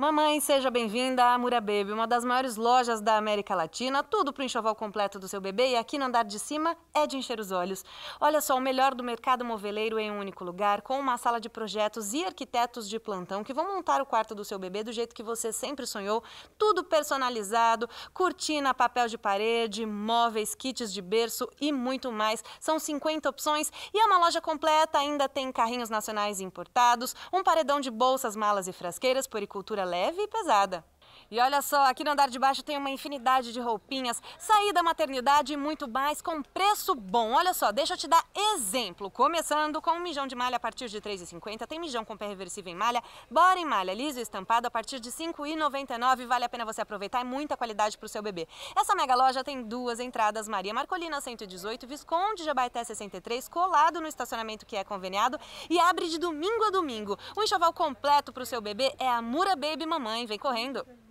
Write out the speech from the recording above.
Mamãe, seja bem-vinda à Mura Baby, uma das maiores lojas da América Latina. Tudo para o enxoval completo do seu bebê e aqui no andar de cima é de encher os olhos. Olha só, o melhor do mercado moveleiro em um único lugar, com uma sala de projetos e arquitetos de plantão que vão montar o quarto do seu bebê do jeito que você sempre sonhou. Tudo personalizado, cortina, papel de parede, móveis, kits de berço e muito mais. São 50 opções e é uma loja completa. Ainda tem carrinhos nacionais importados, um paredão de bolsas, malas e frasqueiras, poricultura leve e pesada. E olha só, aqui no andar de baixo tem uma infinidade de roupinhas, saída da maternidade e muito mais com preço bom. Olha só, deixa eu te dar exemplo. Começando com um mijão de malha a partir de R$ 3,50, tem mijão com pé reversível em malha, bora em malha, liso e estampado a partir de R$ 5,99. Vale a pena você aproveitar, é muita qualidade para o seu bebê. Essa mega loja tem duas entradas, Maria Marcolina 118, Visconde Jabaité 63, colado no estacionamento que é conveniado e abre de domingo a domingo. O enxoval completo para o seu bebê é a Mura Baby Mamãe. Vem correndo!